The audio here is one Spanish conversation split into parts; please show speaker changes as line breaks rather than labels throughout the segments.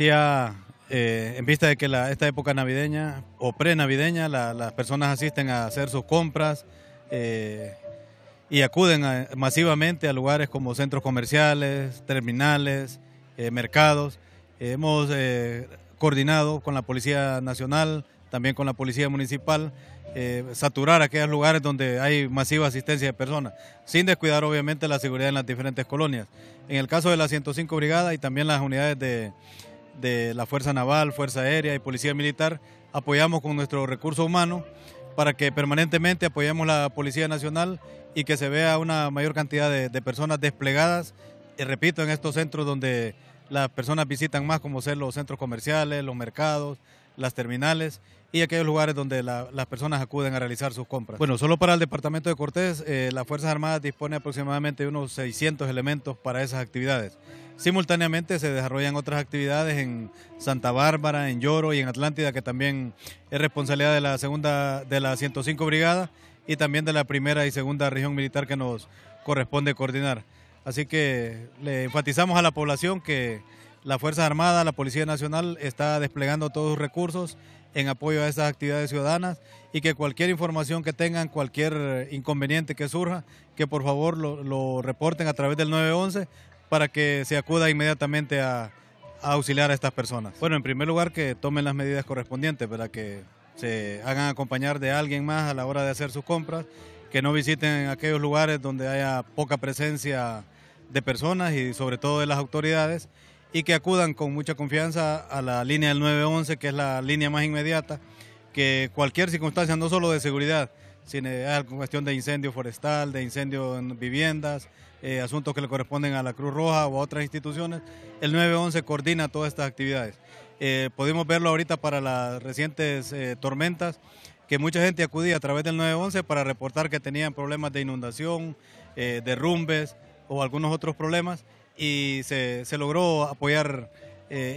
Eh, en vista de que esta época navideña o pre-navideña las personas asisten a hacer sus compras eh, y acuden masivamente a lugares como centros comerciales, terminales, eh, mercados. Hemos coordinado con la Policía Nacional, también con la Policía Municipal, saturar aquellos lugares donde hay masiva asistencia de personas, sin descuidar obviamente la seguridad en las diferentes colonias. En el caso de la 105 Brigada y también las unidades de de la Fuerza Naval, Fuerza Aérea y Policía Militar, apoyamos con nuestro recurso humano para que permanentemente apoyemos la Policía Nacional y que se vea una mayor cantidad de, personas desplegadas, y repito, en estos centros donde las personas visitan más, como ser los centros comerciales, los mercados, las terminales y aquellos lugares donde las personas acuden a realizar sus compras. Bueno, solo para el departamento de Cortés, eh, las Fuerzas Armadas dispone aproximadamente de unos 600 elementos para esas actividades simultáneamente se desarrollan otras actividades en Santa Bárbara, en Lloro y en Atlántida, que también es responsabilidad de la segunda, de la 105 Brigada y también de la primera y segunda región militar que nos corresponde coordinar. Así que le enfatizamos a la población que la Fuerza Armada, la Policía Nacional está desplegando todos sus recursos en apoyo a estas actividades ciudadanas y que cualquier información que tengan, cualquier inconveniente que surja, que por favor lo reporten a través del 911 para que se acuda inmediatamente a, auxiliar a estas personas. Bueno, en primer lugar que tomen las medidas correspondientes para que se hagan acompañar de alguien más a la hora de hacer sus compras, que no visiten aquellos lugares donde haya poca presencia de personas y sobre todo de las autoridades y que acudan con mucha confianza a la línea del 911, que es la línea más inmediata, que cualquier circunstancia, no solo de seguridad, hay eh, alguna ah, cuestión de incendio forestal, de incendio en viviendas, eh, asuntos que le corresponden a la Cruz Roja o a otras instituciones, el 911 coordina todas estas actividades. Eh, podemos verlo ahorita para las recientes tormentas, que mucha gente acudía a través del 911 para reportar que tenían problemas de inundación, derrumbes o algunos otros problemas y se, se logró apoyar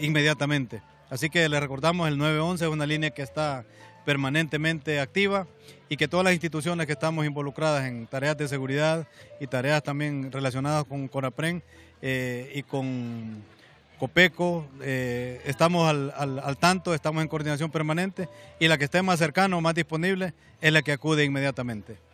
inmediatamente. Así que le recordamos el 911 es una línea que está permanentemente activa y que todas las instituciones que estamos involucradas en tareas de seguridad y tareas también relacionadas con CONAPREN eh, y con COPECO, eh, estamos al, al, tanto, estamos en coordinación permanente y la que esté más cercana o más disponible es la que acude inmediatamente.